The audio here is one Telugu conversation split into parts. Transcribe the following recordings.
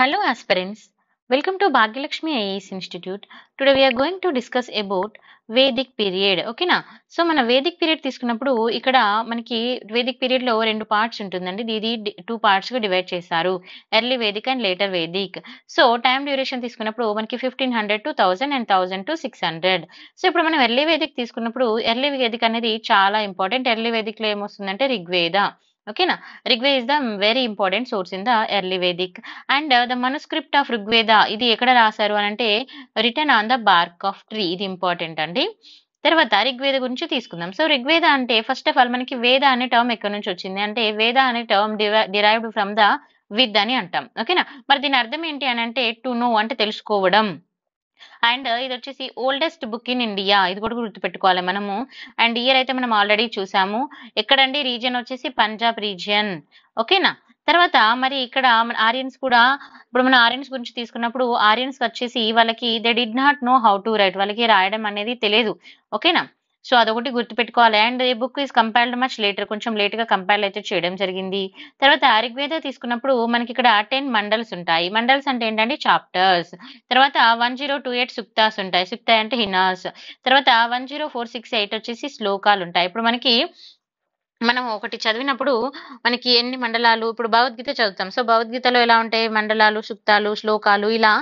hello aspirants welcome to Bhagyalakshmi IAS institute today we are going to discuss about Vedic period ఓకేనా సో మన వేదిక్ పీరియడ్ తీసుకున్నప్పుడు ఇక్కడ మనకి వేదిక్ పీరియడ్ లో రెండు పార్ట్స్ ఉంటుందండి దీది టూ పార్ట్స్ గా డివైడ్ చేశారు early Vedic and later Vedic so time duration తీసుకున్నప్పుడు మనకి fifteen hundred to thousand and thousand to six hundred so ఇప్పుడు మనం ఎర్లీ వేదిక్ తీసుకున్నప్పుడు ఎర్లీ వేదిక్ అనేది చాలా ఇంపార్టెంట్ ఎర్లీ వేదిక్ లో ఏమొస్తుందంటే రిగ్వేద ఓకేనా Rigveda is the very important source in the early Vedic and the manuscript of Rigveda ఇది ఎక్కడ రాశారు అని అంటే written on the bark of tree ఇది ఇంపార్టెంట్ అండి తర్వాత రిగ్వేద గురించి తీసుకుందాం సో రిగ్వేద అంటే ఫస్ట్ ఆఫ్ ఆల్ మనకి వేద అనే టర్మ్ ఎక్కడి నుంచి వచ్చింది అంటే వేద అనే టర్మ్ డిరైవ్డ్ ఫ్రమ్ ద విద్ అని అంటాం ఓకేనా మరి దీని అర్థం ఏంటి అని అంటే టు నో అంటే తెలుసుకోవడం అండ్ ఇది వచ్చేసి ఓల్డెస్ట్ బుక్ ఇన్ ఇండియా ఇది కూడా గుర్తుపెట్టుకోవాలి మనము అండ్ ఇయర్ అయితే మనం ఆల్రెడీ చూసాము ఎక్కడండి రీజియన్ వచ్చేసి పంజాబ్ రీజియన్ ఓకేనా తర్వాత మరి ఇక్కడ మన ఆర్యన్స్ కూడా ఇప్పుడు మన ఆర్యన్స్ గురించి తీసుకున్నప్పుడు ఆర్యన్స్ వచ్చేసి వాళ్ళకి they did not know how to write వాళ్ళకి రాయడం అనేది తెలియదు ఓకేనా సో అదొకటి గుర్తుపెట్టుకోవాలి అండ్ ఈ book is compiled much later కొంచెం లేట్గా కంపైల్ అయితే చేయడం జరిగింది తర్వాత ఆరిగ్వేద తీసుకున్నప్పుడు మనకి ఇక్కడ టెన్ మండల్స్ ఉంటాయి మండల్స్ అంటే ఏంటంటే చాప్టర్స్ తర్వాత one zero two eight suktas ఉంటాయి సుక్తా అంటే హినాస్ తర్వాత one zero four six eight వచ్చేసి శ్లోకాలు ఉంటాయి ఇప్పుడు మనకి మనం ఒకటి చదివినప్పుడు మనకి ఎన్ని మండలాలు ఇప్పుడు భగవద్గీత చదువుతాం సో భగవద్గీతలో ఎలా ఉంటాయి మండలాలు సుక్తాలు శ్లోకాలు ఇలా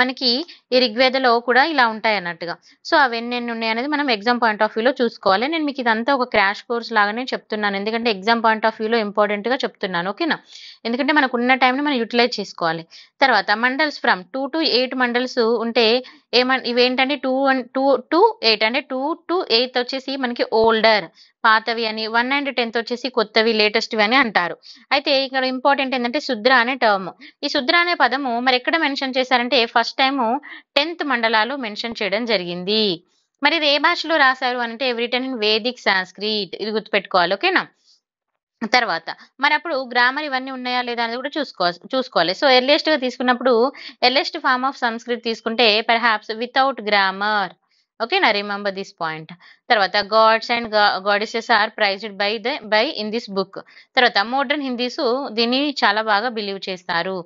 మనకి ఈ ఋగ్వేదలో కూడా ఇలా ఉంటాయి అన్నట్టుగా సో అవన్నీ ఎన్ని ఉన్నాయి అనేది మనం ఎగ్జామ్ పాయింట్ ఆఫ్ వ్యూలో చూసుకోవాలి నేను మీకు ఇదంతా ఒక క్రాష్ కోర్స్ లాగానే చెప్తున్నాను ఎందుకంటే ఎగ్జామ్ పాయింట్ ఆఫ్ వ్యూలో ఇంపార్టెంట్గా చెప్తున్నాను ఓకేనా ఎందుకంటే మనకు ఉన్న టైంని మనం యూటిలైజ్ చేసుకోవాలి తర్వాత mandals from two to eight mandals ఉంటే ఏమన్ ఇవేంటంటే two and two two eight అంటే టూ టు ఎయిత్ వచ్చేసి మనకి ఓల్డర్ పాతవి అని వన్ అండ్ టెన్త్ వచ్చేసి కొత్తవి లేటెస్ట్వి అని అంటారు అయితే ఇక్కడ ఇంపార్టెంట్ ఏంటంటే శుద్ర అనే టర్మ్ ఈ శుద్ర అనే పదము మరి ఎక్కడ మెన్షన్ చేశారంటే ఫస్ట్ టైము టెన్త్ మండలాలు మెన్షన్ చేయడం జరిగింది మరి ఇది ఏ భాషలో రాశారు అంటే రిటర్న్ ఇన్ వేదిక్ సాంస్క్రీట్ ఇది గుర్తుపెట్టుకోవాలి ఓకేనా తర్వాత మరి అప్పుడు గ్రామర్ ఇవన్నీ ఉన్నాయా లేదా అనేది కూడా చూసుకో చూసుకోవాలి సో ఎర్లియస్ట్ గా తీసుకున్నప్పుడు ఎర్లియస్ట్ ఫార్మ్ ఆఫ్ సంస్కృతి తీసుకుంటే పెర్హాప్స్ వితౌట్ గ్రామర్ ఓకేనా రిమెంబర్ దిస్ పాయింట్ తర్వాత gods and goddesses are praised by the by in this book తర్వాత మోడర్న్ హిందీస్ దీన్ని చాలా బాగా బిలీవ్ చేస్తారు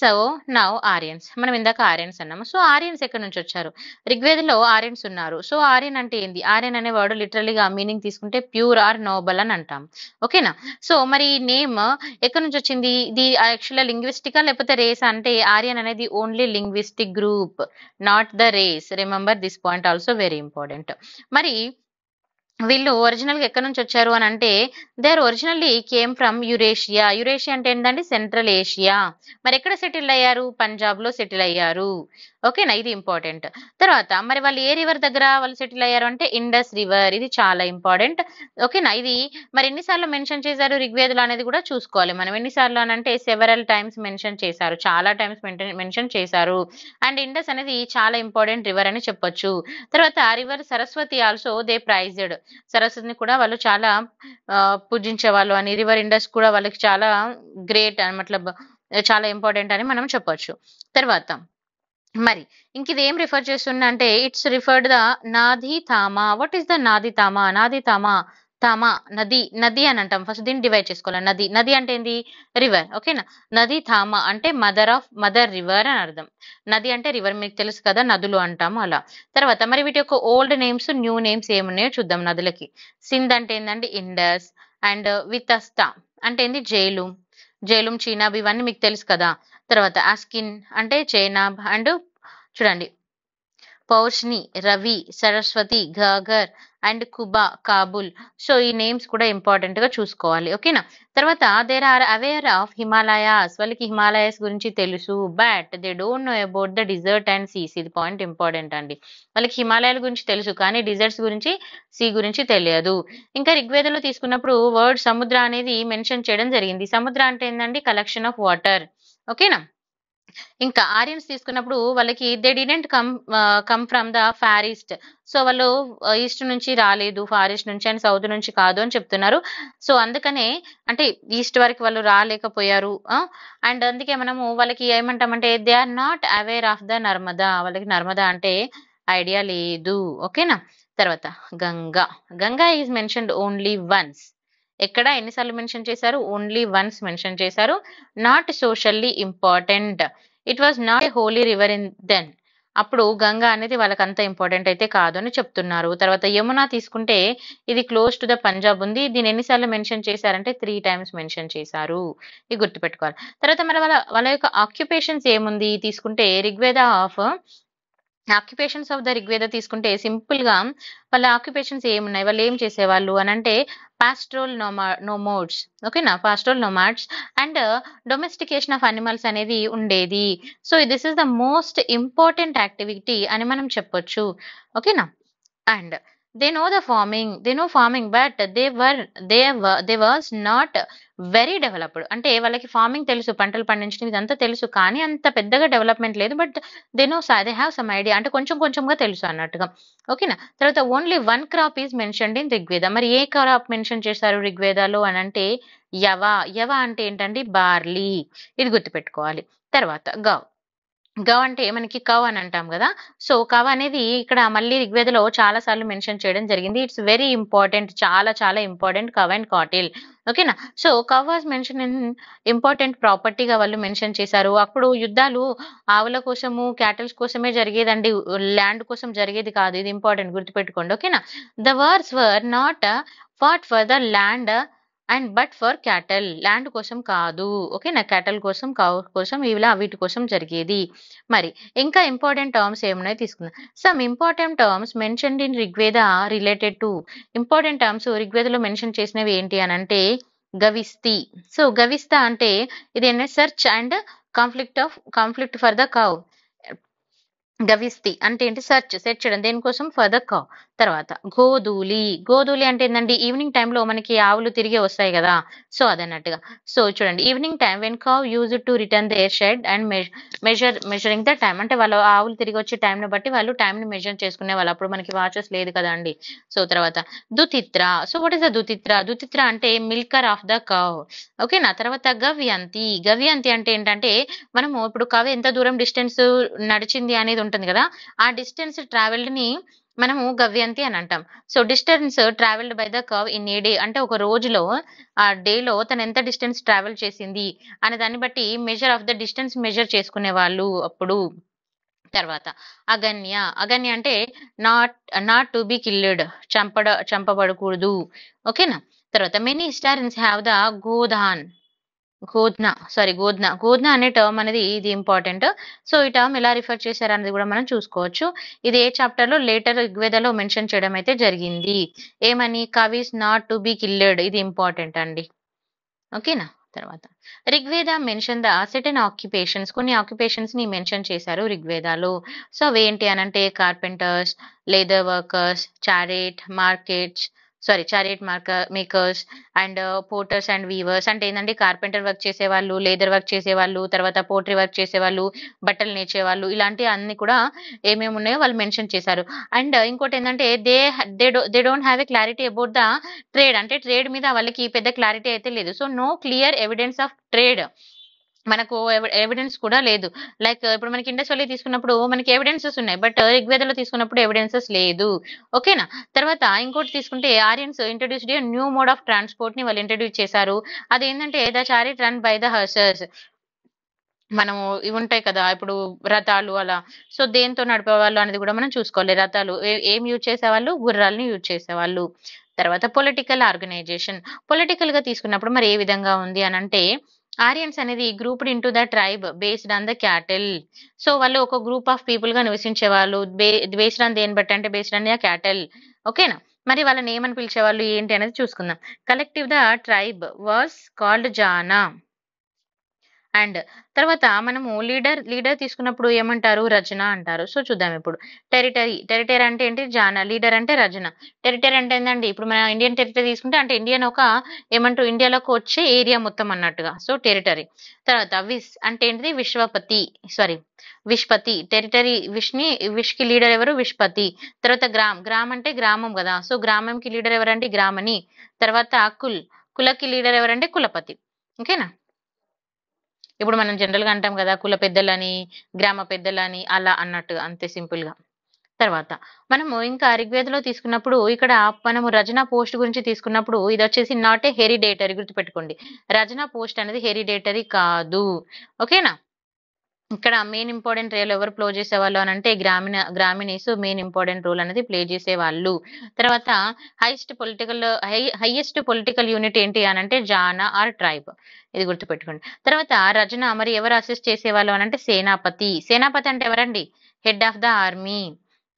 సో నవ్ ఆర్యన్స్ మనం ఇందాక ఆర్యన్స్ అన్నాము సో ఆర్యన్స్ ఎక్కడి నుంచి వచ్చారు రిగ్వేదలో ఆర్యన్స్ ఉన్నారు సో ఆర్యన్ అంటే ఏంది ఆర్యన్ అనే వర్డ్ లిటరలీగా మీనింగ్ తీసుకుంటే ప్యూర్ ఆర్ నోబల్ అని అంటాం ఓకేనా సో మరి నేమ్ ఎక్కడి నుంచి వచ్చింది ఇది యాక్చువల్గా లింగ్విస్టికా లేకపోతే రేస్ అంటే ఆర్యన్ అనేది only linguistic group not the race remember this point also very important మరి వీళ్ళు ఒరిజినల్గా ఎక్కడి నుంచి వచ్చారు అని అంటే they are originally came from Eurasia Eurasia అంటే ఏంటంటే సెంట్రల్ ఏషియా మరి ఎక్కడ సెటిల్ అయ్యారు పంజాబ్లో సెటిల్ అయ్యారు ఓకేనా ఇది ఇంపార్టెంట్ తర్వాత మరి వాళ్ళు ఏ రివర్ దగ్గర వాళ్ళు సెటిల్ అయ్యారు అంటే ఇండస్ రివర్ ఇది చాలా ఇంపార్టెంట్ ఓకేనా ఇది మరి ఎన్నిసార్లు మెన్షన్ చేశారు రిగ్వేదులు అనేది కూడా చూసుకోవాలి మనం ఎన్నిసార్లు అని అంటే సెవెరల్ టైమ్స్ మెన్షన్ చేశారు చాలా టైమ్స్ మెన్షన్ చేశారు అండ్ ఇండస్ అనేది చాలా ఇంపార్టెంట్ రివర్ అని చెప్పొచ్చు తర్వాత ఆ river Saraswati also they praised సరస్వతిని కూడా వాళ్ళు చాలా పూజించేవాళ్ళు అని రివర్ ఇండస్ కూడా వాళ్ళకి చాలా గ్రేట్ అని మట్ల చాలా ఇంపార్టెంట్ అని మనం చెప్పొచ్చు తర్వాత మరి ఇంక ఇది ఏం రిఫర్ చేస్తుంది అంటే ఇట్స్ రిఫర్డ్ ద నాది తామా వాట్ ఈస్ ద నాది తామ నాది తామ తామా నది నది అని అంటాం ఫస్ట్ దీన్ని డివైడ్ చేసుకోవాలి నది నది అంటే ఏంది రివర్ ఓకేనా నది థామా అంటే మదర్ ఆఫ్ మదర్ రివర్ అని అర్థం నది అంటే రివర్ మీకు తెలుసు కదా నదులు అంటాము అలా తర్వాత మరి వీటి యొక్క ఓల్డ్ నేమ్స్ న్యూ నేమ్స్ ఏమున్నాయో చూద్దాం నదులకి సింధ్ అంటే ఏంటంటే ఇండస్ అండ్ వితస్తా అంటే ఏంది జైలు జైలుం చీనాబ్ ఇవన్నీ మీకు తెలుసు కదా తర్వాత అస్కిన్ అంటే చైనాబ్ అండ్ చూడండి పౌష్ని రవి సరస్వతి ఘాగర్ అండ్ కుబా కాబుల్ సో ఈ నేమ్స్ కూడా ఇంపార్టెంట్ గా చూసుకోవాలి ఓకేనా తర్వాత there are aware of Himalayas వాళ్ళకి హిమాలయాస్ గురించి తెలుసు but they don't know about the desert and seas ఇది పాయింట్ ఇంపార్టెంట్ అండి వాళ్ళకి హిమాలయాల గురించి తెలుసు కానీ డిజర్ట్స్ గురించి సీ గురించి తెలియదు ఇంకా రిగ్వేదలో తీసుకున్నప్పుడు వర్డ్ సముద్ర అనేది మెన్షన్ చేయడం జరిగింది సముద్ర అంటే ఏంటండి కలెక్షన్ ఆఫ్ వాటర్ ఓకేనా ఇంకా ఆర్యన్స్ తీసుకున్నప్పుడు వాళ్ళకి they didn't come come from the forest so వాళ్ళు ఈస్ట్ uh, నుంచి రాలేదు ఫారెస్ట్ నుంచి అండ్ సౌత్ నుంచి కాదు అని చెప్తున్నారు సో అందుకనే అంటే ఈస్ట్ వరకు వాళ్ళు రాలేకపోయారు అండ్ అందుకే మనము వాళ్ళకి ఏమంటామంటే they are not aware of the Narmada వాళ్ళకి నర్మదా అంటే ఐడియా లేదు ఓకేనా తర్వాత Ganga Ganga is mentioned only once ఎక్కడ ఎన్నిసార్లు మెన్షన్ చేశారు ఓన్లీ వన్స్ మెన్షన్ చేశారు not socially important it was not a holy river in then అప్పుడు గంగా అనేది వాళ్ళకి అంత ఇంపార్టెంట్ అయితే కాదు అని చెప్తున్నారు తర్వాత యమున తీసుకుంటే ఇది క్లోజ్ టు ద పంజాబ్ ఉంది దీని ఎన్నిసార్లు మెన్షన్ చేశారంటే త్రీ టైమ్స్ మెన్షన్ చేశారు ఇది గుర్తుపెట్టుకోవాలి తర్వాత మరి వాళ్ళ వాళ్ళ యొక్క ఆక్యుపేషన్స్ ఏముంది తీసుకుంటే Rigveda of occupations of the Rigveda తీసుకుంటే సింపుల్ గా వాళ్ళ ఆక్యుపేషన్స్ ఏమున్నాయి వాళ్ళు ఏం చేసేవాళ్ళు అని అంటే పాస్ట్రోల్ నోమా నోమోడ్స్ ఓకేనా pastoral nomads and domestication of animals అనేది ఉండేది so this is the most important activity అని మనం చెప్పొచ్చు ఓకేనా and they know the farming they know farming but they were they they was not very developed అంటే వాళ్ళకి ఫార్మింగ్ తెలుసు పంటలు పండించడం ఇదంతా తెలుసు కానీ అంత పెద్దగా డెవలప్మెంట్ లేదు but they know they have some idea అంటే కొంచెం కొంచెంగా తెలుసు అన్నట్టుగా ఓకేనా తర్వాత only one crop is mentioned in Rigveda మరి ఏ క్రాప్ మెన్షన్ చేశారు రిగ్వేదాలో అని అంటే యవ యవ అంటే ఏంటండి బార్లీ ఇది గుర్తుపెట్టుకోవాలి తర్వాత గవ్ గవ్ అంటే మనకి కవ్ అని అంటాం కదా సో కవ్ అనేది ఇక్కడ మళ్ళీ ఋగ్వేదలో చాలా సార్లు మెన్షన్ చేయడం జరిగింది ఇట్స్ వెరీ ఇంపార్టెంట్ చాలా చాలా ఇంపార్టెంట్ కవ్ అండ్ కాటిల్ ఓకేనా so cow was mention in important ప్రాపర్టీగా వాళ్ళు మెన్షన్ చేశారు అప్పుడు యుద్ధాలు ఆవుల కోసము క్యాటల్స్ కోసమే జరిగేదండి ల్యాండ్ కోసం జరిగేది కాదు ఇది ఇంపార్టెంట్ గుర్తుపెట్టుకోండి ఓకేనా the wars were not fought for the land and but for cattle land కోసం కాదు ఓకేనా క్యాటల్ కోసం కౌ కోసం ఇలా వీటి కోసం జరిగేది మరి ఇంకా ఇంపార్టెంట్ టర్మ్స్ ఏమున్నాయి తీసుకుందాం some important terms mentioned in Rigveda related to important terms రిగ్వేదలో మెన్షన్ చేసినవి ఏంటి అని అంటే గవిస్తి సో గవిస్తా అంటే ఇది ఏంటంటే search and conflict of conflict for the cow గవిస్తి అంటే ఏంటి సెర్చ్ సెర్చ్ చేయడం దేనికోసం ఫర్ ద కా తర్వాత గోధూలి గోధూలి అంటే ఏంటండి ఈవినింగ్ టైంలో మనకి ఆవులు తిరిగి వస్తాయి కదా సో అదన్నట్టుగా సో చూడండి evening time when cow use to return their shed and measure measuring the time అంటే వాళ్ళు ఆవులు తిరిగి వచ్చే టైంను బట్టి వాళ్ళు టైంని మెజర్ చేసుకునే వాళ్ళు అప్పుడు మనకి వాచెస్ లేదు కదా అండి సో తర్వాత దుతిత్ర సో వాట్ ఇస్ ద దుతిత్ర దుతిత్ర అంటే మిల్కర్ ఆఫ్ ద కవ్ ఓకేనా తర్వాత గవ్యంతి గవ్యంతి అంటే ఏంటంటే మనము ఇప్పుడు కవ్ ఎంత దూరం డిస్టెన్స్ నడిచింది అనేది ఉంటుంది కదా ఆ డిస్టెన్స్ ట్రావెల్డ్ ని మనము గవ్యంతి అని అంటాం so distance travelled by the cow in a day అంటే ఒక రోజులో ఆ డేలో తను ఎంత డిస్టెన్స్ ట్రావెల్ చేసింది అనే దాన్ని బట్టి measure of the distance measure చేసుకునే వాళ్ళు అప్పుడు తర్వాత అగన్య అగన్య అంటే not not to be killed చంపడ చంపబడకూడదు ఓకేనా తర్వాత మెనీ ఇన్స్ హ్యావ్ ద గోధాన్ గోధ్న సారీ గోధ్న గోధ్న అనే టర్మ్ అనేది ఇది ఇంపార్టెంట్ సో ఈ టర్మ్ ఎలా రిఫర్ చేశారు అనేది కూడా మనం చూసుకోవచ్చు ఇది ఏ చాప్టర్ లో లేటర్ ఋగ్వేదలో మెన్షన్ చేయడం అయితే జరిగింది ఏమని cows not to be killed ఇది ఇంపార్టెంట్ అండి ఓకేనా తర్వాత Rigveda mention the certain occupations కొన్ని ఆక్యుపేషన్స్ ని మెన్షన్ చేశారు ఋగ్వేదాలో సో ఏంటి అనంటే carpenters leather workers chariot markets sorry chariot మార్క makers and potters and weavers అంటే ఏంటంటే కార్పెంటర్ వర్క్ చేసేవాళ్ళు లేదర్ వర్క్ చేసేవాళ్ళు తర్వాత పోట్రీ వర్క్ చేసేవాళ్ళు బట్టలు నేర్చేవాళ్ళు ఇలాంటి అన్ని కూడా ఏమేమి ఉన్నాయో వాళ్ళు మెన్షన్ చేశారు అండ్ uh, ఇంకోటి ఏంటంటే they they they don't have a clarity about the trade అంటే ట్రేడ్ మీద వాళ్ళకి పెద్ద క్లారిటీ అయితే లేదు so no clear evidence of trade మనకు ఎవిడెన్స్ కూడా లేదు లైక్ ఇప్పుడు మనకి ఇండస్ వ్యాలీ తీసుకున్నప్పుడు మనకి ఎవిడెన్సెస్ ఉన్నాయి బట్ రిగ్వేదలో తీసుకున్నప్పుడు ఎవిడెన్సెస్ లేదు ఓకేనా తర్వాత ఇంకోటి తీసుకుంటే Aryans introduced new mode of transport ని వాళ్ళు ఇంట్రడ్యూస్ చేశారు అది ఏంటంటే the chariot run by the horses మనము ఇవి ఉంటాయి కదా ఇప్పుడు రథాలు అలా సో దేంతో నడిపేవాళ్ళు అనేది కూడా మనం చూసుకోవాలి రథాలు ఏం యూజ్ చేసేవాళ్ళు గుర్రాలని యూజ్ చేసేవాళ్ళు తర్వాత పొలిటికల్ ఆర్గనైజేషన్ పొలిటికల్ గా తీసుకున్నప్పుడు మరి ఏ విధంగా ఉంది అని అంటే ఆరియన్స్ అనేది grouped into the tribe based on the cattle so వాళ్ళు ఒక గ్రూప్ ఆఫ్ పీపుల్ గా నివసించే వాళ్ళు బేస్డ్ ఆన్ దేని బట్టి అంటే బేస్డ్ ఆన్ ద క్యాటిల్ ఓకేనా మరి వాళ్ళని ఏమని పిలిచేవాళ్ళు ఏంటి అనేది చూసుకుందాం collective the tribe was called jana and తర్వాత మనము లీడర్ లీడర్ తీసుకున్నప్పుడు ఏమంటారు రచన అంటారు సో చూద్దాం ఇప్పుడు టెరిటరీ టెరిటరీ అంటే ఏంటి జాన లీడర్ అంటే రచన టెరిటరీ అంటే ఏంటండి ఇప్పుడు మన ఇండియన్ టెరిటరీ తీసుకుంటే అంటే ఇండియన్ ఒక ఏమంటారు ఇండియాలోకి వచ్చే ఏరియా మొత్తం అన్నట్టుగా సో టెరిటరీ తర్వాత విస్ అంటే ఏంటిది విశ్వపతి సారీ విష్పతి టెరిటరీ విష్ని విష్కి లీడర్ ఎవరు విష్పతి తర్వాత గ్రామ్ గ్రామ్ అంటే గ్రామం కదా సో గ్రామంకి లీడర్ ఎవరంటే గ్రామని తర్వాత కుల్ కులకి లీడర్ ఎవరంటే కులపతి ఓకేనా ఇప్పుడు మనం జనరల్గా అంటాం కదా కుల పెద్దలని గ్రామ పెద్దలని అలా అన్నట్టు అంతే సింపుల్గా తర్వాత మనము ఇంకా ఋగ్వేదలో తీసుకున్నప్పుడు ఇక్కడ మనము రజన పోస్ట్ గురించి తీసుకున్నప్పుడు ఇది వచ్చేసి నాట్ ఏ హెరిడేటరీ గుర్తుపెట్టుకోండి రజన పోస్ట్ అనేది హెరిడేటరీ కాదు ఓకేనా ఇక్కడ మెయిన్ ఇంపార్టెంట్ రోల్ ఎవరు ప్లే చేసేవాళ్ళు అని అంటే గ్రామీణ గ్రామీణీస్ మెయిన్ ఇంపార్టెంట్ రోల్ అనేది ప్లే చేసేవాళ్ళు తర్వాత highest political high highest political unit ఏంటి అని అంటే జానా ఆర్ ట్రైబ్ ఇది గుర్తుపెట్టుకోండి తర్వాత రచన మరి ఎవరు అసిస్ట్ చేసేవాళ్ళు అని అంటే సేనాపతి సేనాపతి అంటే ఎవరండి హెడ్ ఆఫ్ ద ఆర్మీ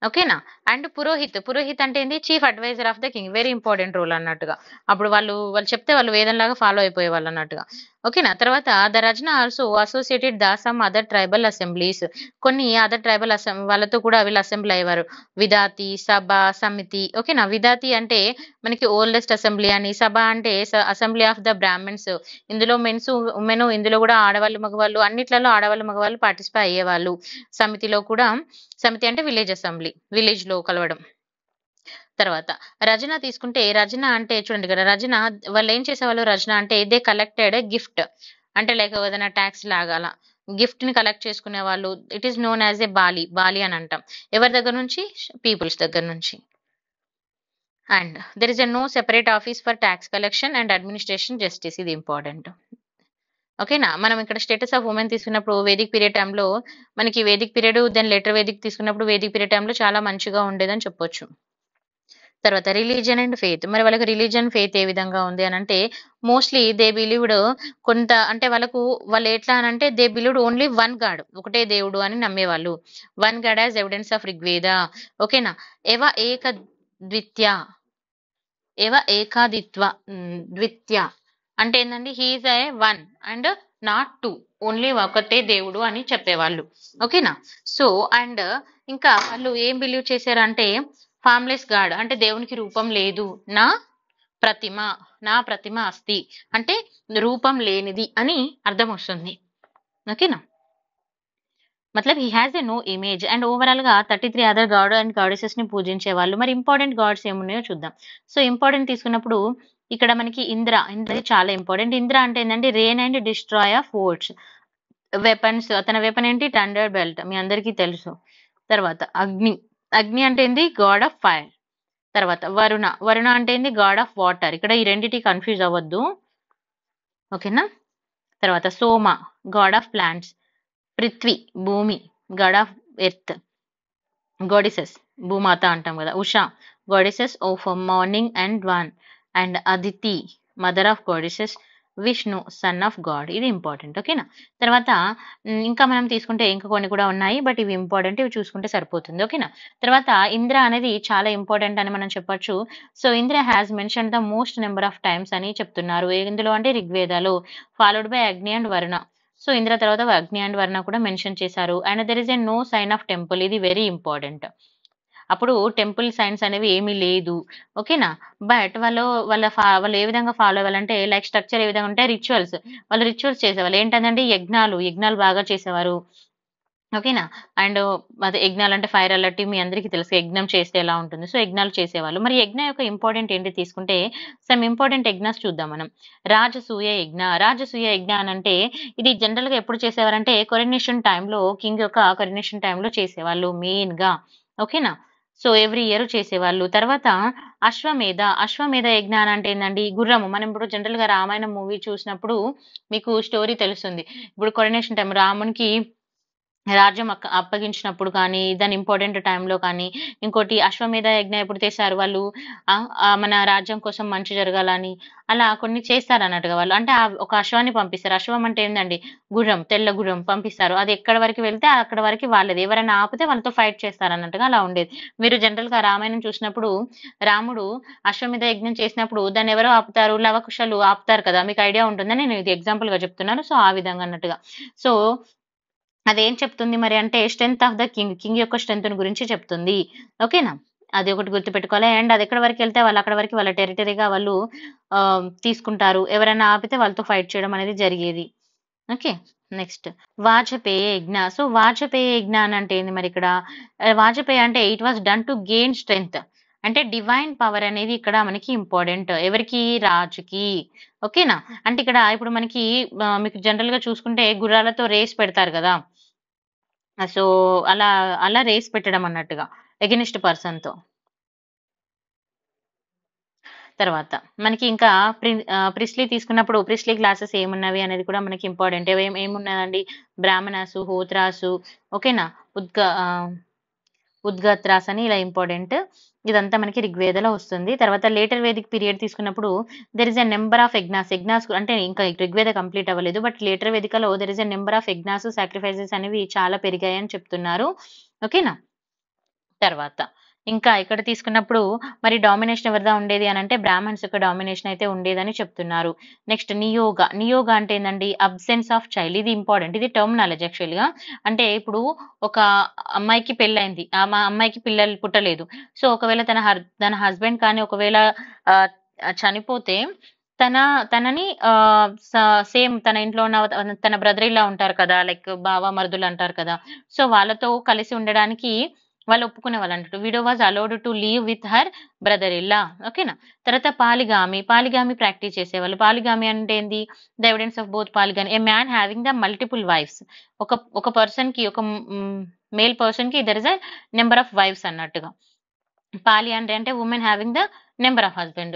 ఓకేనా అండ్ పురోహిత్ పురోహిత్ అంటే ఏంటి chief advisor of the king very important role అన్నట్టుగా అప్పుడు వాళ్ళు వాళ్ళు చెప్తే వాళ్ళు వేదంలాగా ఫాలో అయిపోయే వాళ్ళు అన్నట్టుగా ఓకేనా తర్వాత ద రచన also associated the some other tribal assemblies కొన్ని అదర్ ట్రైబల్ అసెంబ్లీ వాళ్ళతో కూడా వీళ్ళు అసెంబ్లీ అయ్యేవారు విధాతి సభ సమితి ఓకేనా విధాతి అంటే మనకి ఓల్డెస్ట్ అసెంబ్లీ అని సభ అంటే అసెంబ్లీ ఆఫ్ ద బ్రాహ్మణ్స్ ఇందులో మెన్స్ ఉమెన్ ఇందులో కూడా ఆడవాళ్ళు మగవాళ్ళు అన్నిట్లలో ఆడవాళ్ళు మగవాళ్ళు పార్టిసిపేట్ అయ్యేవాళ్ళు సమితిలో కూడా సమితి అంటే విలేజ్ అసెంబ్లీ విలేజ్ లో కలవడం తర్వాత రజన తీసుకుంటే రజన అంటే చూడండి కదా రజన వాళ్ళు ఏం చేసేవాళ్ళు రజన అంటే ఇదే కలెక్టెడ్ గిఫ్ట్ అంటే లైక్ ఏదైనా ట్యాక్స్ లాగాల గిఫ్ట్ ని కలెక్ట్ చేసుకునే వాళ్ళు it is known as a బాలి బాలి అని అంటాం ఎవరి దగ్గర నుంచి పీపుల్స్ దగ్గర నుంచి and there is a no separate office for tax collection and administration justice ఇది ఇంపార్టెంట్ ఓకేనా మనం ఇక్కడ స్టేటస్ ఆఫ్ ఉమెన్ తీసుకున్నప్పుడు వేదిక పీరియడ్ టైంలో మనకి వేదిక పీరియడ్ దెన్ లెటర్ వేదిక తీసుకున్నప్పుడు వేదిక పీరియడ్ టైంలో చాలా మంచిగా ఉండేదని చెప్పొచ్చు తర్వాత రిలీజియన్ అండ్ ఫెయిత్ మరి వాళ్ళకి రిలీజియన్ ఫెయిత్ ఏ విధంగా ఉంది అని అంటే మోస్ట్లీ దే బిలీవ్డ్ కొంత అంటే వాళ్ళకు వాళ్ళు ఎట్లా అని అంటే they believed only one god ఒకటే దేవుడు అని నమ్మేవాళ్ళు one god as evidence of Rigveda ఓకేనా ఎవ ఏక ద్విత్య ఎవ ఏకాదిత్వ ద్విత్య అంటే ఏంటండి he is a one and not two only ఒకటే దేవుడు అని చెప్పేవాళ్ళు ఓకేనా సో అండ్ ఇంకా వాళ్ళు ఏం బిలీవ్ చేశారంటే ఫామ్లెస్ గాడ్ అంటే దేవునికి రూపం లేదు నా ప్రతిమ నా ప్రతిమ అస్తి అంటే రూపం లేనిది అని అర్థం వస్తుంది ఓకేనా మతలబ్ he has a no image and overall గా thirty three other god and goddesses ని పూజించే వాళ్ళు మరి ఇంపార్టెంట్ గాడ్స్ ఏమున్నాయో చూద్దాం సో ఇంపార్టెంట్ తీసుకున్నప్పుడు ఇక్కడ మనకి ఇంద్ర ఇంద్ర చాలా ఇంపార్టెంట్ ఇంద్ర అంటే ఏంటంటే rain and destroy of forts weapons అతని వెపన్ ఏంటి టండర్ బెల్ట్ మీ అందరికీ తెలుసు తర్వాత అగ్ని అగ్ని అంటే ఏంది గాడ్ ఆఫ్ ఫైర్ తర్వాత వరుణ వరుణ అంటే ఏంది గాడ్ ఆఫ్ వాటర్ ఇక్కడ ఈ రెండింటి కన్ఫ్యూజ్ అవ్వద్దు ఓకేనా తర్వాత Soma god of plants Prithvi Bhumi god of earth goddesses Bhumata అంటాం కదా Usha goddesses of for morning and one and Aditi mother of goddesses Vishnu son of god ఇది ఇంపార్టెంట్ ఓకేనా తర్వాత ఇంకా మనం తీసుకుంటే ఇంకా కొన్ని కూడా ఉన్నాయి బట్ ఇవి ఇంపార్టెంట్ ఇవి చూసుకుంటే సరిపోతుంది ఓకేనా తర్వాత ఇంద్ర అనేది చాలా ఇంపార్టెంట్ అని మనం చెప్పొచ్చు so Indra has mention the most number of times అని చెప్తున్నారు ఇందులో అంటే రిగ్వేదాలో followed by Agni and Varuna so Indra తర్వాత అగ్ని అండ్ వర్ణ కూడా మెన్షన్ చేశారు and there is a no sign of temple ఇది వెరీ ఇంపార్టెంట్ అప్పుడు టెంపుల్ సైన్స్ అనేవి ఏమీ లేదు ఓకేనా బట్ వాళ్ళు వాళ్ళ ఫా వాళ్ళు ఏ విధంగా ఫాలో అవ్వాలంటే లైక్ స్ట్రక్చర్ ఏ విధంగా ఉంటే రిచువల్స్ వాళ్ళు రిచువల్స్ చేసేవాళ్ళు ఏంటంటే యజ్ఞాలు యజ్ఞాలు బాగా చేసేవారు ఓకేనా అండ్ అదే యజ్ఞాలు అంటే ఫైర్ అలర్ట్ మీ అందరికీ తెలుసు యజ్ఞం చేస్తే ఎలా ఉంటుంది సో యజ్ఞాలు చేసేవాళ్ళు మరి యజ్ఞ యొక్క ఇంపార్టెంట్ ఏంటి తీసుకుంటే సమ్ ఇంపార్టెంట్ యజ్ఞాస్ చూద్దాం మనం రాజసూయ యజ్ఞ రాజసూయ యజ్ఞ అని అంటే ఇది జనరల్గా ఎప్పుడు చేసేవారంటే కొరినేషన్ టైంలో కింగ్ యొక్క కొరినేషన్ టైంలో చేసేవాళ్ళు మెయిన్గా ఓకేనా సో ఎవ్రీ ఇయర్ చేసేవాళ్ళు తర్వాత అశ్వమేధ అశ్వమేధ యజ్ఞానం అంటే ఏంటండి గుర్రము మనం ఇప్పుడు జనరల్ గా రామాయణం మూవీ చూసినప్పుడు మీకు స్టోరీ తెలుస్తుంది ఇప్పుడు కొరినేషన్ టైం రామునికి రాజ్యం అక్క అప్పగించినప్పుడు కానీ దాని ఇంపార్టెంట్ టైంలో కానీ ఇంకోటి అశ్వమేధ యజ్ఞ ఎప్పుడు చేశారు వాళ్ళు మన రాజ్యం కోసం మంచి జరగాలని అలా కొన్ని చేస్తారు అన్నట్టుగా వాళ్ళు అంటే ఒక అశ్వాన్ని పంపిస్తారు అశ్వం అంటే ఏంటండి గుర్రం తెల్ల గుర్రం పంపిస్తారు అది ఎక్కడ వరకు వెళ్తే అక్కడ వరకు వాళ్ళది ఎవరైనా ఆపితే వాళ్ళతో ఫైట్ చేస్తారు అన్నట్టుగా అలా ఉండేది మీరు జనరల్ గా రామాయణం చూసినప్పుడు రాముడు అశ్వమేధ యజ్ఞం చేసినప్పుడు దాన్ని ఎవరో ఆపుతారు లవకుశలు ఆపుతారు కదా మీకు ఐడియా ఉంటుందని నేను ఇది ఎగ్జాంపుల్ గా చెప్తున్నాను సో ఆ విధంగా అన్నట్టుగా సో అదేం చెప్తుంది మరి అంటే strength of the king king యొక్క స్ట్రెంత్ గురించి చెప్తుంది ఓకేనా అది ఒకటి గుర్తుపెట్టుకోవాలి అండ్ అది ఎక్కడ వరకు వెళ్తే వాళ్ళు అక్కడ వరకు వాళ్ళ టెరిటరీగా వాళ్ళు తీసుకుంటారు ఎవరైనా ఆపితే వాళ్ళతో ఫైట్ చేయడం అనేది జరిగేది ఓకే నెక్స్ట్ వాజపేయ యజ్ఞ సో వాజపేయ యజ్ఞ అని అంటే ఏంది మరి ఇక్కడ వాజపేయ అంటే it was done to gain strength అంటే డివైన్ పవర్ అనేది ఇక్కడ మనకి ఇంపార్టెంట్ ఎవరికి రాజుకి ఓకేనా అంటే ఇక్కడ ఇప్పుడు మనకి మీకు జనరల్ గా చూసుకుంటే గుర్రాలతో రేస్ పెడతారు కదా సో అలా అలా రేస్ పెట్టడం అన్నట్టుగా ఎగనిస్ట్ పర్సన్ తో తర్వాత మనకి ఇంకా ప్రిస్లీ తీసుకున్నప్పుడు ప్రిస్లీ క్లాసెస్ ఏమున్నవి అనేది కూడా మనకి ఇంపార్టెంట్ ఏం ఏమున్నదండి బ్రాహ్మణాసు హోత్రాసు ఓకేనా ఉద్గ ఉద్గత్రాస్ అని ఇలా ఇంపార్టెంట్ ఇదంతా మనకి ఋగ్వేదలో వస్తుంది తర్వాత లేటర్ వేదిక పీరియడ్ తీసుకున్నప్పుడు there is a number of yagnas yagnas అంటే ఇంకా ఋగ్వేద కంప్లీట్ అవ్వలేదు బట్ లేటర్ వేదికలో there is a number of yagnas sacrifices అనేవి చాలా పెరిగాయని చెప్తున్నారు ఓకేనా తర్వాత ఇంకా ఇక్కడ తీసుకున్నప్పుడు మరి డామినేషన్ ఎవరిదా ఉండేది అని అంటే బ్రాహ్మణ్స్ యొక్క డామినేషన్ అయితే ఉండేదని చెప్తున్నారు నెక్స్ట్ నియోగ నియోగ అంటే ఏంటండి అబ్సెన్స్ ఆఫ్ చైల్డ్ ఇది ఇంపార్టెంట్ ఇది టర్మినాలజీ యాక్చువల్గా అంటే ఇప్పుడు ఒక అమ్మాయికి పెళ్ళైంది ఆ మా అమ్మాయికి పిల్లలు పుట్టలేదు సో ఒకవేళ తన తన హస్బెండ్ కానీ ఒకవేళ చనిపోతే తన తనని సేమ్ తన ఇంట్లో ఉన్న తన బ్రదర్ ఇలా ఉంటారు కదా లైక్ బావ మరుదులు అంటారు కదా సో వాళ్ళతో కలిసి ఉండడానికి వాళ్ళు ఒప్పుకునే వాళ్ళు అంటారు widow was allowed to leave with her brother ఇల్లా ఓకేనా తర్వాత పాలిగామి పాలిగామి ప్రాక్టీస్ చేసేవాళ్ళు పాలిగామి అంటే ఏంది the evidence of both polygamy a man having the multiple wives ఒక ఒక పర్సన్ కి ఒక మేల్ పర్సన్ కి there is a number of wives అన్నట్టుగా పాలి అంటే అంటే women having the number of husband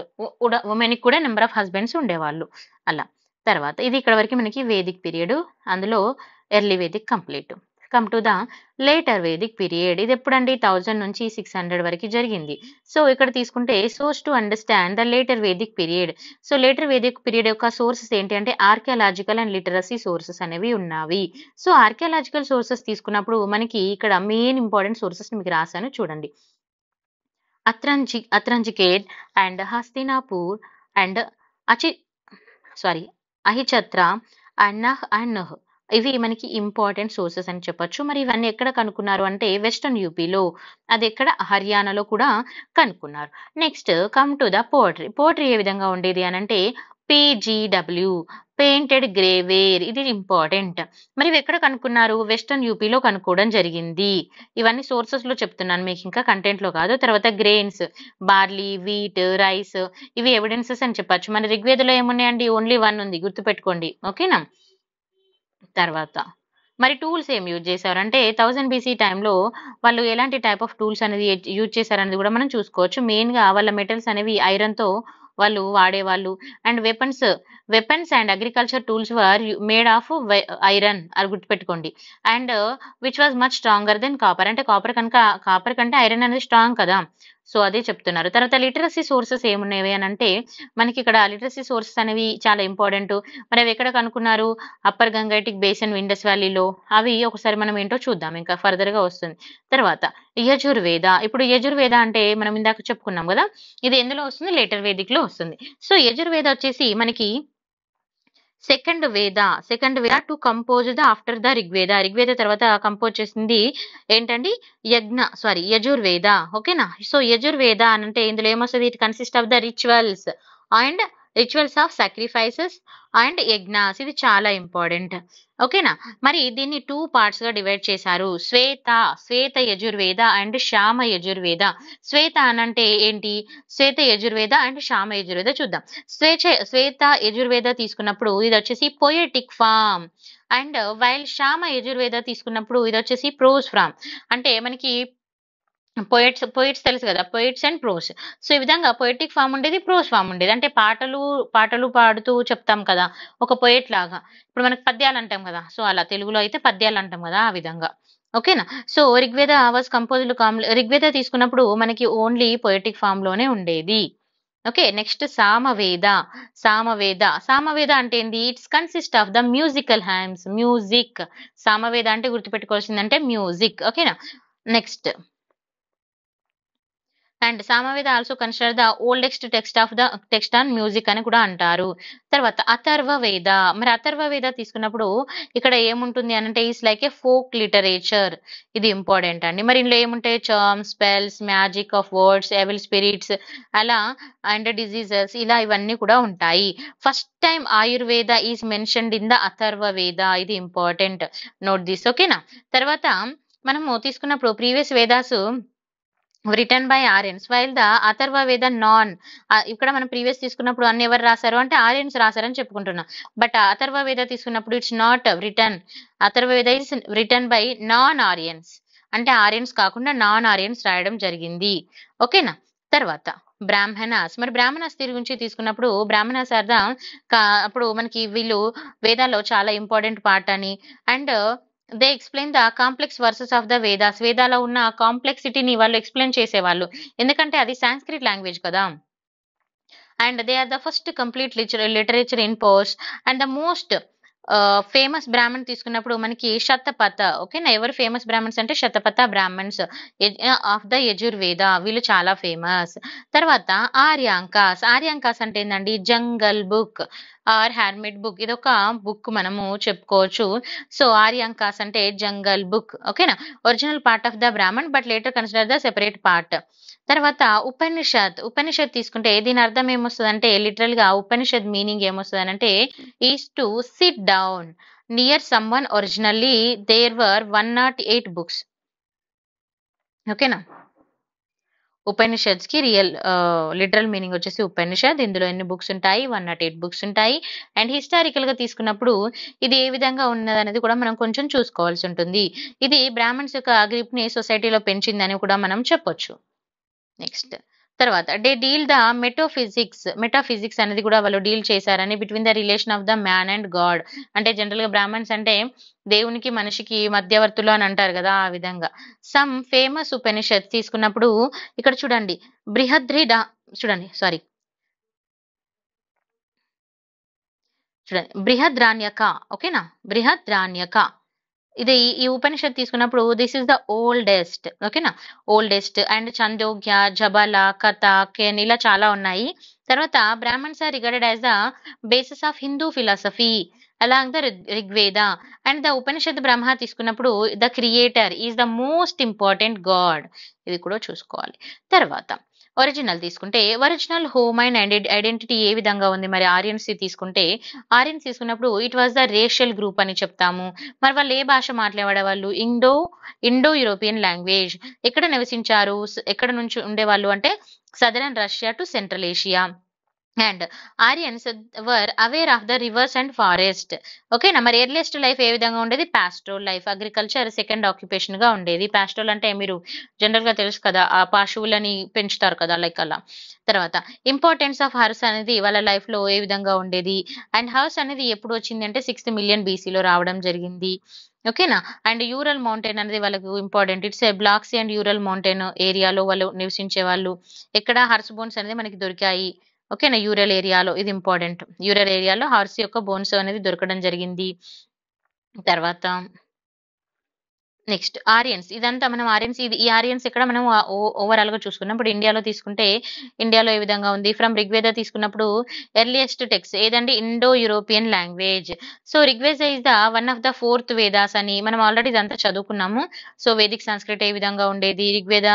women కి కూడా నెంబర్ ఆఫ్ హస్బెండ్స్ ఉండేవాళ్ళు అలా తర్వాత ఇది ఇక్కడ వరకు మనకి వేదిక్ పీరియడ్ అందులో early Vedic complete come to the later Vedic period ఇది ఎప్పుడండి థౌజండ్ నుంచి సిక్స్ హండ్రెడ్ వరకు జరిగింది సో ఇక్కడ తీసుకుంటే source to understand the later Vedic period so later Vedic period యొక్క సోర్సెస్ ఏంటి అంటే ఆర్కియాలజికల్ అండ్ లిటరసీ సోర్సెస్ అనేవి ఉన్నవి సో ఆర్కియాలజికల్ సోర్సెస్ తీసుకున్నప్పుడు మనకి ఇక్కడ మెయిన్ ఇంపార్టెంట్ సోర్సెస్ మీకు రాశాను చూడండి అత్రంజి అత్రంజికేట్ అండ్ హస్తినాపూర్ అండ్ అచి sorry Ahichchhatra and Noh and Noh ఇవి మనకి ఇంపార్టెంట్ సోర్సెస్ అని చెప్పొచ్చు మరి ఇవన్నీ ఎక్కడ కనుక్కున్నారు అంటే వెస్టర్న్ యూపీలో అది ఎక్కడ హర్యానాలో కూడా కనుక్కున్నారు next come to the pottery pottery ఏ విధంగా ఉండేది అని అంటే పేజీడబ్ల్యూ పెయింటెడ్ గ్రేవేర్ ఇది ఇంపార్టెంట్ మరి ఇవి ఎక్కడ కనుక్కున్నారు వెస్టర్న్ యూపీలో కనుక్కోవడం జరిగింది ఇవన్నీ సోర్సెస్లో చెప్తున్నాను మీకు ఇంకా కంటెంట్లో కాదు తర్వాత గ్రెయిన్స్ బార్లీ వీట్ రైస్ ఇవి ఎవిడెన్సెస్ అని చెప్పచ్చు మన రిగ్వేదలో ఏమున్నాయండి ఓన్లీ వన్ ఉంది గుర్తుపెట్టుకోండి ఓకేనా తర్వాత మరి టూల్స్ ఏం యూజ్ చేశారంటే థౌజండ్ బీసీ టైంలో వాళ్ళు ఎలాంటి టైప్ ఆఫ్ టూల్స్ అనేది యూజ్ అనేది కూడా మనం చూసుకోవచ్చు మెయిన్గా వాళ్ళ మెటల్స్ అనేవి ఐరన్తో వాళ్ళు వాడేవాళ్ళు and weapons weapons and agriculture tools were made of iron అది గుర్తుపెట్టుకోండి and which was much stronger than copper అంటే కాపర్ కనుక కాపర్ కంటే ఐరన్ అనేది స్ట్రాంగ్ కదా సో అదే చెప్తున్నారు తర్వాత లిటరసీ సోర్సెస్ ఏమున్నాయి అని అంటే మనకి ఇక్కడ లిటరసీ సోర్సెస్ అనేవి చాలా ఇంపార్టెంట్ మరి అవి ఎక్కడ కనుక్కున్నారు అప్పర్ గంగైటిక్ బేసిన్ విండస్ వ్యాలీలో అవి ఒకసారి మనం ఏంటో చూద్దాం ఇంకా ఫర్దర్ గా వస్తుంది తర్వాత యజుర్వేద ఇప్పుడు యజుర్వేద అంటే మనం ఇందాక చెప్పుకున్నాం కదా ఇది ఎందులో వస్తుంది లేటర్ వేదిక్లో లో వస్తుంది సో యజుర్వేద వచ్చేసి మనకి second Veda second Veda to compose the after the Rigveda Rigveda తర్వాత కంపోజ్ చేసింది ఏంటండి యజ్ఞ సారీ యజుర్వేద ఓకేనా సో యజుర్వేద అని అంటే ఇందులో ఏమొస్తుంది it consist of the rituals and rituals of sacrifices and yajnas ఇది చాలా ఇంపార్టెంట్ ఓకేనా మరి దీన్ని టూ పార్ట్స్ గా డివైడ్ చేశారు శ్వేత శ్వేత యజుర్వేద అండ్ శ్యామ యజుర్వేద శ్వేత అనంటే ఏంటి శ్వేత యజుర్వేద అండ్ శ్యామ యజుర్వేద చూద్దాం స్వేచ్ఛ శ్వేత యజుర్వేద తీసుకున్నప్పుడు ఇది వచ్చేసి poetic form and while Shyama Yajurveda తీసుకున్నప్పుడు ఇది వచ్చేసి ప్రోస్ ఫ్రామ్ అంటే మనకి పోయిట్స్ పోయిట్స్ తెలుసు కదా పోయిట్స్ అండ్ ప్రోస్ సో ఈ విధంగా పోయిటిక్ ఫామ్ ఉండేది ప్రోస్ ఫామ్ ఉండేది అంటే పాటలు పాటలు పాడుతూ చెప్తాం కదా ఒక పోయిట్ లాగా ఇప్పుడు మనకి పద్యాలు అంటాం కదా సో అలా తెలుగులో అయితే పద్యాలు అంటాం కదా ఆ విధంగా ఓకేనా సో రిగ్వేద వాజ్ కంపోజ్డ్ కామ్ రిగ్వేద తీసుకున్నప్పుడు మనకి ఓన్లీ పోయిటిక్ ఫామ్ లోనే ఉండేది ఓకే నెక్స్ట్ సామవేద సామవేద సామవేద అంటే ఏంది it's consist of the musical hymns music Samaveda అంటే గుర్తుపెట్టుకోవాల్సిందంటే మ్యూజిక్ ఓకేనా next and Samaveda also consider the oldest text of the text on music అని కూడా అంటారు తర్వాత అథర్వ వేద మరి అథర్వ వేద తీసుకున్నప్పుడు ఇక్కడ ఏముంటుంది అని అంటే is like a folk literature ఇది ఇంపార్టెంట్ అండి మరి ఇందులో ఏముంటాయి charms spells magic of words evil spirits అలా అండ్ డిజీజెస్ ఇలా ఇవన్నీ కూడా ఉంటాయి first time Ayurveda is mentioned in the Atharva Veda ఇది ఇంపార్టెంట్ నోట్ దిస్ ఓకేనా తర్వాత మనము తీసుకున్నప్పుడు previous Vedas written by Aryans while the Atharva Veda non ఇక్కడ మనం ప్రీవియస్ తీసుకున్నప్పుడు అన్ని ఎవరు రాశారు అంటే ఆర్యన్స్ రాశారని చెప్పుకుంటున్నాం బట్ అథర్వ వేద తీసుకున్నప్పుడు it's not written Atharva Veda is written by non Aryans అంటే ఆర్యన్స్ కాకుండా నాన్ ఆర్యన్స్ రాయడం జరిగింది ఓకేనా తర్వాత బ్రాహ్మణాస్ మరి బ్రాహ్మణాస్ గురించి తీసుకున్నప్పుడు బ్రాహ్మణాస్ అర్థం అప్పుడు మనకి వీళ్ళు వేదాల్లో చాలా ఇంపార్టెంట్ పార్ట్ అని and they explain the complex verses of the Vedas వేదాలో ఉన్న కాంప్లెక్సిటీని వాళ్ళు ఎక్స్ప్లెయిన్ చేసేవాళ్ళు ఎందుకంటే అది సాంస్క్రిట్ లాంగ్వేజ్ కదా and they are the first complete లిచర్ లిటరేచర్ ఇన్ పోస్ట్ and the most famous Brahmana తీసుకున్నప్పుడు మనకి శతపథ ఓకేనా ఎవరు ఫేమస్ బ్రాహ్మణ్స్ అంటే శతపథ బ్రాహ్మణ్స్ ఆఫ్ ద యజుర్వేద వీళ్ళు చాలా ఫేమస్ తర్వాత ఆర్యాంకాస్ ఆర్యాంకాస్ అంటే ఏంటండి jungle book or handmade book ఇది ఒక బుక్ మనము చెప్పుకోవచ్చు సో ఆర్యాంకాస్ అంటే జంగల్ బుక్ ఓకేనా original part of the Brahmana but later consider the separate part తర్వాత ఉపనిషత్ ఉపనిషత్ తీసుకుంటే దీని అర్థం అంటే లిటరల్ గా ఉపనిషత్ మీనింగ్ అంటే is to sit down near someone originally there were one nought eight books ఓకేనా కి రియల్ లిటరల్ మీనింగ్ వచ్చేసి ఉపనిషద్ ఇందులో ఎన్ని బుక్స్ ఉంటాయి వన్ నాట్ ఎయిట్ బుక్స్ ఉంటాయి అండ్ హిస్టారికల్ గా తీసుకున్నప్పుడు ఇది ఏ విధంగా ఉన్నదనేది కూడా మనం కొంచెం చూసుకోవాల్సి ఉంటుంది ఇది బ్రాహ్మణ్స్ యొక్క ని సొసైటీలో పెంచిందని కూడా మనం చెప్పొచ్చు నెక్స్ట్ తర్వాత they deal the metaphysics metaphysics అనేది కూడా వాళ్ళు డీల్ చేశారని between the relation of the man and god అంటే జనరల్గా బ్రాహ్మణ్స్ అంటే దేవునికి మనిషికి మధ్యవర్తులు అని అంటారు కదా ఆ విధంగా సమ్ ఫేమస్ ఉపనిషత్ తీసుకున్నప్పుడు ఇక్కడ చూడండి బృహద్రి చూడండి సారీ చూడండి బృహద్రాణ్యక ఓకేనా బృహద్రాణ్యక ఇది ఈ ఉపనిషత్ తీసుకున్నప్పుడు దిస్ ఇస్ ద ఓల్డెస్ట్ ఓకేనా ఓల్డెస్ట్ అండ్ చందోగ్య జబల కథ కేన్ ఇలా చాలా ఉన్నాయి తర్వాత Brahmanas are regarded as the basis of Hindu philosophy along the Rigveda and the Upanishad Brahma తీసుకున్నప్పుడు the creator is the most important god ఇది కూడా చూసుకోవాలి తర్వాత ఒరిజినల్ తీసుకుంటే ఒరిజినల్ హోమ్ అండ్ ఐడెంటిటీ ఏ విధంగా ఉంది మరి ఆర్యన్సీ తీసుకుంటే ఆర్యన్స్ తీసుకున్నప్పుడు it was the racial group అని చెప్తాము మరి వాళ్ళు ఏ భాష మాట్లాడే వాళ్ళు ఇండో ఇండో యూరోపియన్ లాంగ్వేజ్ ఎక్కడ నివసించారు ఎక్కడ నుంచి ఉండేవాళ్ళు అంటే southern Russia to central Asia and Aryans were aware of the rivers and forest ఓకేనా మరి ఎర్లియస్ట్ లైఫ్ ఏ విధంగా ఉండేది pastoral life agriculture second occupation గా ఉండేది పాస్టోల్ అంటే మీరు జనరల్ గా తెలుసు కదా ఆ పశువులని పెంచుతారు కదా లైక్ అలా తర్వాత ఇంపార్టెన్స్ ఆఫ్ హర్స్ అనేది వాళ్ళ లైఫ్ లో ఏ విధంగా ఉండేది అండ్ హర్స్ అనేది ఎప్పుడు వచ్చింది అంటే సిక్స్త్ మిలియన్ బీసీలో రావడం జరిగింది ఓకేనా అండ్ యూరల్ మౌంటైన్ అనేది వాళ్ళకు important it's a Black Sea and Ural mountain ఏరియాలో వాళ్ళు నివసించే వాళ్ళు ఎక్కడ హర్స్ బోన్స్ అనేది మనకి దొరికాయి ఓకేనా యూరల్ ఏరియాలో ఇది ఇంపార్టెంట్ యూరల్ ఏరియాలో హార్స్ యొక్క బోన్స్ అనేది దొరకడం జరిగింది తర్వాత నెక్స్ట్ ఆరియన్స్ ఇదంతా మనం ఆరియన్స్ ఇది ఈ ఆరియన్స్ ఇక్కడ మనం ఓవరాల్ గా చూసుకున్నప్పుడు ఇండియాలో తీసుకుంటే ఇండియాలో ఏ విధంగా ఉంది ఫ్రమ్ రిగ్వేద తీసుకున్నప్పుడు ఎర్లియస్ట్ టెక్స్ట్ ఏదంటే Indo European language so Rigveda is the one of the fourth Vedas అని మనం ఆల్రెడీ ఇదంతా చదువుకున్నాము సో వేదిక్ సంస్కృతి ఏ విధంగా ఉండేది రిగ్వేద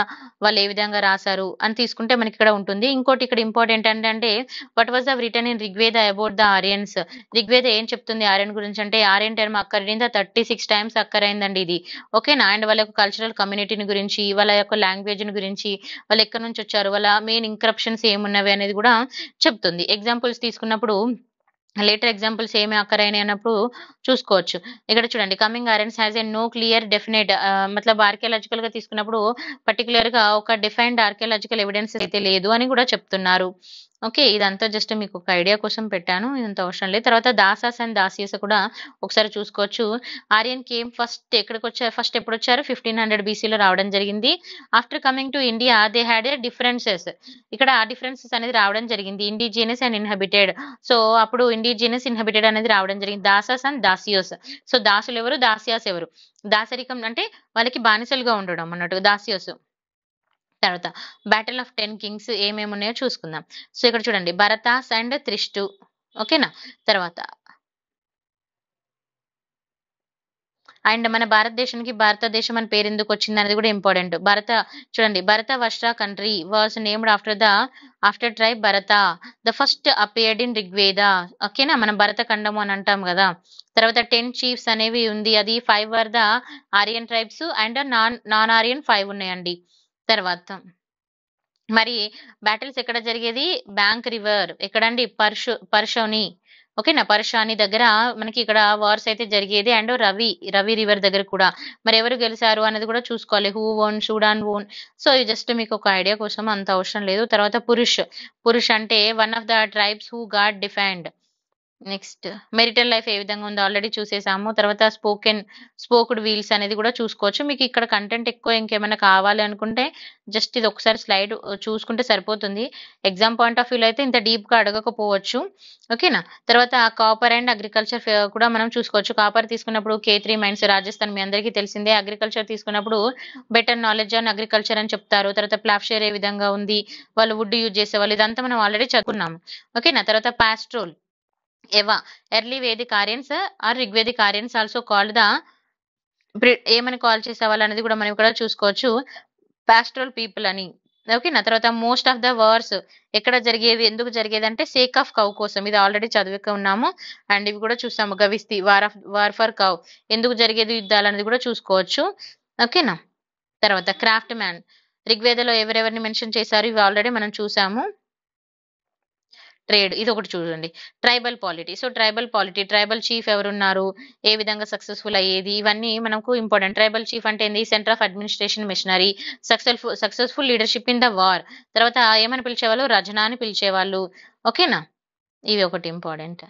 వాళ్ళు ఏ విధంగా రాశారు అని తీసుకుంటే మనకి ఇక్కడ ఉంటుంది ఇంకోటి ఇక్కడ ఇంపార్టెంట్ ఏంటంటే what was the written in Rigveda about the Aryans Rigveda ఏం చెప్తుంది ఆర్యన్ గురించి అంటే Aryan term occur thirty six times అక్కరైందండి ఇది ఓకేనా అండ్ వాళ్ళ యొక్క కల్చరల్ కమ్యూనిటీని గురించి వాళ్ళ యొక్క లాంగ్వేజ్ని గురించి వాళ్ళు ఎక్కడి నుంచి వచ్చారు వాళ్ళ మెయిన్ ఇంక్రప్షన్స్ ఏమున్నవి అనేది కూడా చెప్తుంది ఎగ్జాంపుల్స్ తీసుకున్నప్పుడు లేటర్ ఎగ్జాంపుల్స్ ఏమి అక్కరైనా అన్నప్పుడు చూసుకోవచ్చు ఇక్కడ చూడండి coming Aryans has a no clear definite మతలబ్ ఆర్కియాలజికల్ గా తీసుకున్నప్పుడు పర్టికులర్ గా ఒక డిఫైన్డ్ ఆర్కియాలజికల్ ఎవిడెన్స్ అయితే లేదు అని కూడా చెప్తున్నారు ఓకే ఇదంతా జస్ట్ మీకు ఒక ఐడియా కోసం పెట్టాను ఇదంతా అవసరం లేదు తర్వాత దాసాస్ అండ్ దాసియస్ కూడా ఒకసారి చూసుకోవచ్చు ఆర్యన్ కేమ్ ఫస్ట్ ఎక్కడికి వచ్చారు ఫస్ట్ ఎప్పుడు వచ్చారు ఫిఫ్టీన్ హండ్రెడ్ బీసీలో రావడం జరిగింది after coming to India they had a differences ఇక్కడ డిఫరెన్సెస్ అనేది రావడం జరిగింది ఇండిజినస్ అండ్ ఇన్హబిటెడ్ సో అప్పుడు ఇండిజినస్ ఇన్హబిటెడ్ అనేది రావడం జరిగింది దాసాస్ అండ్ దాసియోస్ సో దాసులు ఎవరు దాసియాస్ ఎవరు దాసరికం అంటే వాళ్ళకి బానిసలుగా ఉండడం అన్నట్టు దాసియోస్ తర్వాత బ్యాటిల్ ఆఫ్ టెన్ కింగ్స్ ఏమేమి ఉన్నాయో చూసుకుందాం సో ఇక్కడ చూడండి భరతాస్ అండ్ త్రిష్టు ఓకేనా తర్వాత అండ్ మన భారతదేశానికి భారతదేశం అని పేరు ఎందుకు వచ్చింది అనేది కూడా ఇంపార్టెంట్ భరత చూడండి Bharata Varsha country was named after the after tribe Bharata the first appeared in Rigveda ఓకేనా మనం భరత ఖండము అని అంటాం కదా తర్వాత టెన్ చీఫ్స్ అనేవి ఉంది అది five are the Aryan tribes and non non Aryan five ఉన్నాయండి తర్వాత మరి బ్యాటిల్స్ ఎక్కడ జరిగేది బ్యాంక్ రివర్ ఎక్కడండి పర్షు పర్షోని ఓకేనా పర్షాని దగ్గర మనకి ఇక్కడ వార్స్ అయితే జరిగేది అండ్ రవి రవి రివర్ దగ్గర కూడా మరి ఎవరు గెలిచారు అనేది కూడా చూసుకోవాలి హూ ఓన్ షూడాన్ ఓన్ సో ఇది జస్ట్ మీకు ఒక ఐడియా కోసం అంత అవసరం లేదు తర్వాత పురుష్ పురుష్ అంటే one of the tribes who god defend next marital life ఏ విధంగా ఉందో ఆల్రెడీ చూసేసాము తర్వాత స్పోకెన్ స్పోక్డ్ వీల్స్ అనేది కూడా చూసుకోవచ్చు మీకు ఇక్కడ కంటెంట్ ఎక్కువ ఇంకేమైనా కావాలి అనుకుంటే జస్ట్ ఇది ఒకసారి స్లైడ్ చూసుకుంటే సరిపోతుంది ఎగ్జామ్ పాయింట్ ఆఫ్ వ్యూ అయితే ఇంత డీప్గా అడగకపోవచ్చు ఓకేనా తర్వాత కాపర్ అండ్ అగ్రికల్చర్ కూడా మనం చూసుకోవచ్చు కాపర్ తీసుకున్నప్పుడు కే త్రీ మైన్స్ రాజస్థాన్ మీ అందరికీ తెలిసిందే అగ్రికల్చర్ తీసుకున్నప్పుడు బెటర్ నాలెడ్జ్ ఆన్ అగ్రికల్చర్ అని చెప్తారు తర్వాత ప్లాఫ్ షేర్ ఏ విధంగా ఉంది వాళ్ళు వుడ్ యూజ్ చేసేవాళ్ళు ఇదంతా మనం ఆల్రెడీ చదువుకున్నాము ఓకేనా తర్వాత పాస్ట్రోల్ ఎవా early Vedic Aryans are Rigvedic Aryans also call the ఏమని కాల్ చేసేవాళ్ళు అనేది కూడా మనం ఇక్కడ చూసుకోవచ్చు పాస్ట్రల్ పీపుల్ అని ఓకేనా తర్వాత మోస్ట్ ఆఫ్ ద వర్స్ ఎక్కడ జరిగేది ఎందుకు జరిగేది అంటే సేక్ ఆఫ్ కౌ కోసం ఇది ఆల్రెడీ చదివిక ఉన్నాము అండ్ ఇవి కూడా చూసాము gavishti war of war for cow ఎందుకు జరిగేది యుద్ధాలు అనేది కూడా చూసుకోవచ్చు ఓకేనా తర్వాత క్రాఫ్ట్ మ్యాన్ రిగ్వేదలో ఎవరెవరిని మెన్షన్ చేశారు ఇవి ఆల్రెడీ మనం చూసాము ట్రేడ్ ఇది ఒకటి చూడండి tribal polity so tribal polity tribal chief ఎవరున్నారు ఏ విధంగా సక్సెస్ఫుల్ అయ్యేది ఇవన్నీ మనకు ఇంపార్టెంట్ ట్రైబల్ చీఫ్ అంటే ఏంది centre of administration missionary successful successful leadership in the war తర్వాత ఏమని పిలిచేవాళ్ళు రజనా అని పిలిచేవాళ్ళు ఓకేనా ఇవి ఒకటి ఇంపార్టెంట్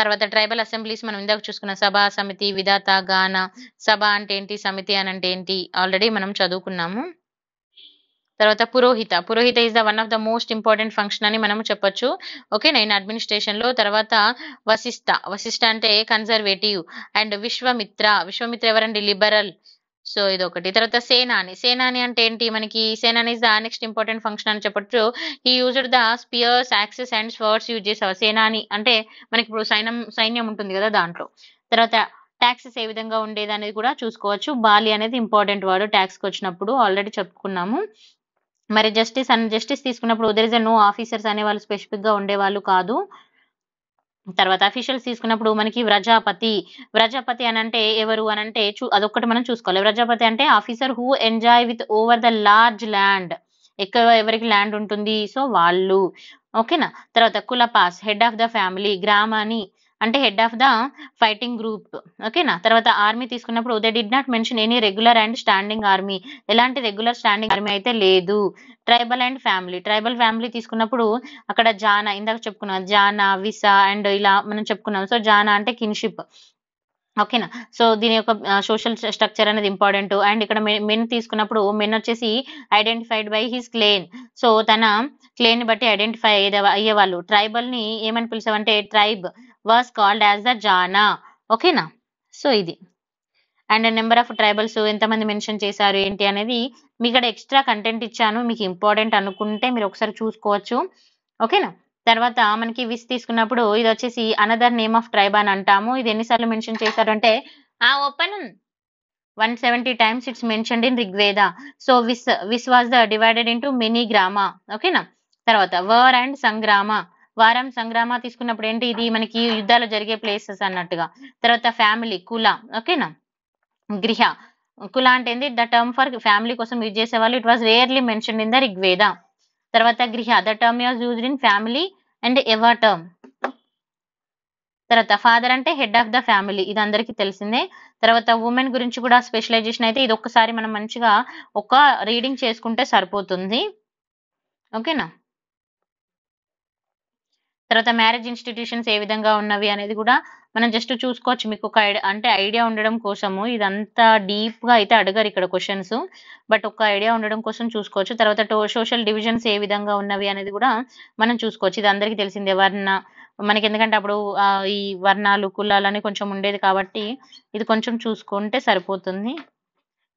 తర్వాత ట్రైబల్ అసెంబ్లీస్ మనం ఇందాక చూసుకున్న సభ సమితి విధాత గాన సభ అంటే ఏంటి సమితి అని అంటే ఏంటి ఆల్రెడీ మనం చదువుకున్నాము తర్వాత purohita purohita is the one of the most important function అని మనం చెప్పొచ్చు ఓకే నేను అడ్మినిస్ట్రేషన్ లో తర్వాత వశిష్ట వశిష్ట అంటే కన్జర్వేటివ్ అండ్ విశ్వమిత్ర విశ్వమిత్ర ఎవరండి లిబరల్ సో ఇది ఒకటి తర్వాత సేనాని సేనాని అంటే ఏంటి మనకి సేనాని is the next important function అని చెప్పొచ్చు ఈ used the spears axes and swords use చేసేవారు సేనాని అంటే మనకి ఇప్పుడు సైన్యం సైన్యం ఉంటుంది కదా దాంట్లో తర్వాత ట్యాక్సెస్ ఏ విధంగా ఉండేది అనేది కూడా చూసుకోవచ్చు బాలి అనేది ఇంపార్టెంట్ వర్డ్ ట్యాక్స్కి వచ్చినప్పుడు ఆల్రెడీ చెప్పుకున్నాము మరి జస్టిస్ అండ్ జస్టిస్ తీసుకున్నప్పుడు there is a no officers అనే వాళ్ళు స్పెసిఫిక్ గా ఉండేవాళ్ళు కాదు తర్వాత అఫీషియల్స్ తీసుకున్నప్పుడు మనకి వ్రజాపతి వ్రజాపతి అని అంటే ఎవరు అని అంటే చూ అదొక్కటి మనం చూసుకోవాలి వ్రజాపతి అంటే officer who enjoy with over the large land ఎక్కువ ఎవరికి ల్యాండ్ ఉంటుంది సో వాళ్ళు ఓకేనా తర్వాత కులపాస్ హెడ్ ఆఫ్ ద ఫ్యామిలీ గ్రామాని అంటే head of the fighting group ఓకేనా తర్వాత ఆర్మీ తీసుకున్నప్పుడు they did not mention any regular and standing army ఎలాంటి రెగ్యులర్ స్టాండింగ్ ఆర్మీ అయితే లేదు tribal and family tribal family తీసుకున్నప్పుడు అక్కడ జానా ఇందాక చెప్పుకున్నాం జానా విసా అండ్ ఇలా మనం చెప్పుకున్నాం సో జానా అంటే కిన్షిప్ ఓకేనా సో దీని యొక్క సోషల్ స్ట్రక్చర్ అనేది ఇంపార్టెంట్ అండ్ ఇక్కడ మెన్ తీసుకున్నప్పుడు మెన్ వచ్చేసి identified by his clan so తన క్లేన్ బట్టి ఐడెంటిఫై అయ్యేవాళ్ళు ట్రైబల్ ని ఏమని పిలిచావంటే tribe was called as the jana ఓకేనా సో ఇది అండ్ నెంబర్ ఆఫ్ ట్రైబల్స్ ఎంతమంది మెన్షన్ చేశారు ఏంటి అనేది మీ ఇక్కడ ఎక్స్ట్రా కంటెంట్ ఇచ్చాను మీకు ఇంపార్టెంట్ అనుకుంటే మీరు ఒకసారి చూసుకోవచ్చు ఓకేనా తర్వాత మనకి విస్ తీసుకున్నప్పుడు ఇది వచ్చేసి అనదర్ నేమ్ ఆఫ్ ట్రైబ్ అని అంటాము ఇది ఎన్నిసార్లు మెన్షన్ చేశారు అంటే ఆ ఓపెన్ one seventy times it's mention in Rigveda so vis vis was the divided to many grama ఓకేనా తర్వాత వర్ అండ్ సంగ్రామ వారం సంగ్రామ తీసుకున్నప్పుడు ఏంటి ఇది మనకి యుద్ధాలు జరిగే ప్లేసెస్ అన్నట్టుగా తర్వాత ఫ్యామిలీ కుల ఓకేనా గృహ కుల అంటే ఏంది ద టర్మ్ ఫర్ ఫ్యామిలీ కోసం యూజ్ చేసేవాళ్ళు it was rarely mention in the Rigveda తర్వాత griha the term as used in family and ever term తర్వాత ఫాదర్ అంటే హెడ్ ఆఫ్ ద ఫ్యామిలీ ఇది అందరికీ తెలిసిందే తర్వాత ఉమెన్ గురించి కూడా స్పెషలైజేషన్ అయితే ఇది ఒక్కసారి మనం మంచిగా ఒక రీడింగ్ చేసుకుంటే సరిపోతుంది ఓకేనా తర్వాత మ్యారేజ్ ఇన్స్టిట్యూషన్స్ ఏ విధంగా ఉన్నవి అనేది కూడా మనం జస్ట్ చూసుకోవచ్చు మీకు ఒక అంటే ఐడియా ఉండడం కోసము ఇదంతా డీప్ గా అయితే అడగారు ఇక్కడ క్వశ్చన్స్ బట్ ఒక ఐడియా ఉండడం కోసం చూసుకోవచ్చు తర్వాత సోషల్ డివిజన్స్ ఏ విధంగా ఉన్నవి అనేది కూడా మనం చూసుకోవచ్చు ఇది అందరికీ తెలిసిందే వర్ణ మనకి ఎందుకంటే అప్పుడు ఈ వర్ణాలు కులాలని కొంచెం ఉండేది కాబట్టి ఇది కొంచెం చూసుకుంటే సరిపోతుంది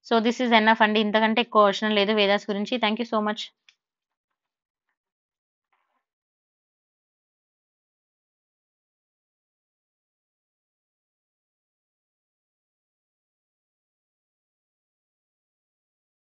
సో దిస్ ఈజ్ ఎన్ఆఫ్ అండి ఇంతకంటే ఎక్కువ అవసరం లేదు వేదాస్ గురించి థ్యాంక్ యూ సో మచ్